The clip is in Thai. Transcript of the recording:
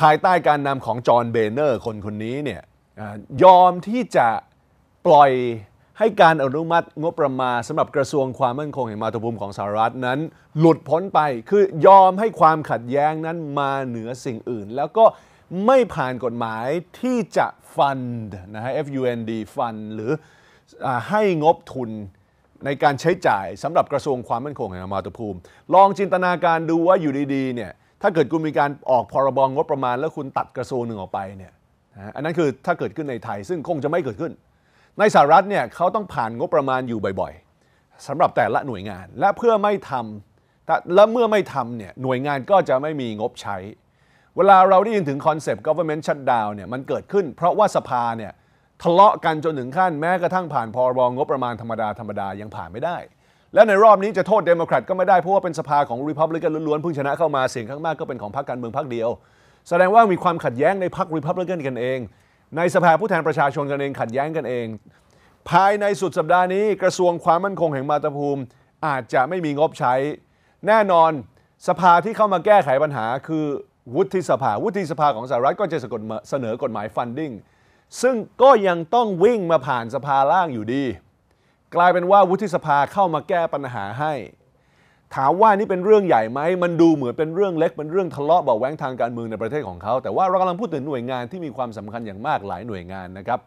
ภายใต้การนำของจอห์นเบเนอร์คนคนนี้เนี่ยยอมที่จะปล่อยให้การอนุมัติงบประมาณสำหรับกระทรวงความมั่นคงแห่งมาตุภูมิของสหรัฐนั้นหลุดพ้นไปคือยอมให้ความขัดแย้งนั้นมาเหนือสิ่งอื่น แล้วก็ไม่ผ่านกฎหมายที่จะฟันนะฮะ FUND ฟันหรืออให้งบทุนในการใช้จ่ายสำหรับกระทรวงความมั่นคงแห่งมาตุภูมิ ลองจินตนาการดูว่าอยู่ดีๆเนี่ยถ้าเกิดคุณมีการออกพรบงบประมาณแล้วคุณตัดกระทรวงหนึ่งออกไปเนี่ยอันนั้นคือถ้าเกิดขึ้นในไทยซึ่งคงจะไม่เกิดขึ้น ในสหรัฐเนี่ยเขาต้องผ่านงบประมาณอยู่บ่อยๆ สำหรับแต่ละหน่วยงานและเพื่อไม่ทำและเมื่อไม่ทำเนี่ยหน่วยงานก็จะไม่มีงบใช้ เวลาเราได้ยินถึงคอนเซปต์ government shutdown เนี่ยมันเกิดขึ้นเพราะว่าสภาเนี่ยทะเลาะกันจนถึงขั้น แม้กระทั่งผ่านพรบงบประมาณธรรมดาธรรมดายังผ่านไม่ได้แล้วในรอบนี้จะโทษเดโมแครตก็ไม่ได้เพราะว่าเป็นสภาของรีพับลิกันล้วนๆ เพิ่งชนะเข้ามาเสียงข้างมากก็เป็นของพรรคการเมืองพรรคเดียว แสดงว่ามีความขัดแย้งในพรรครีพับลิกันกันเอง ในสภาผู้แทนประชาชนกันเองขัดแย้งกันเอง ภายในสุดสัปดาห์นี้กระทรวงความมั่นคงแห่งมาตาภูมิอาจจะไม่มีงบใช้ แน่นอนสภาที่เข้ามาแก้ไขปัญหา คือวุฒิสภาวุฒิสภาของสหรัฐก็จะเสนอกฎหมายฟันดิ้งซึ่งก็ยังต้องวิ่งมาผ่านสภาล่างอยู่ดีกลายเป็นว่าวุฒิสภาเข้ามาแก้ปัญหาให้ ถามว่านี่เป็นเรื่องใหญ่ไหมมันดูเหมือนเป็นเรื่องเล็ก เป็นเรื่องทะเลาะเบาแวงทางการเมืองในประเทศของเขาแต่ว่าเรากำลังพูดถึงหน่วยงานที่มีความสำคัญอย่างมากหลายหน่วยงานนะครับ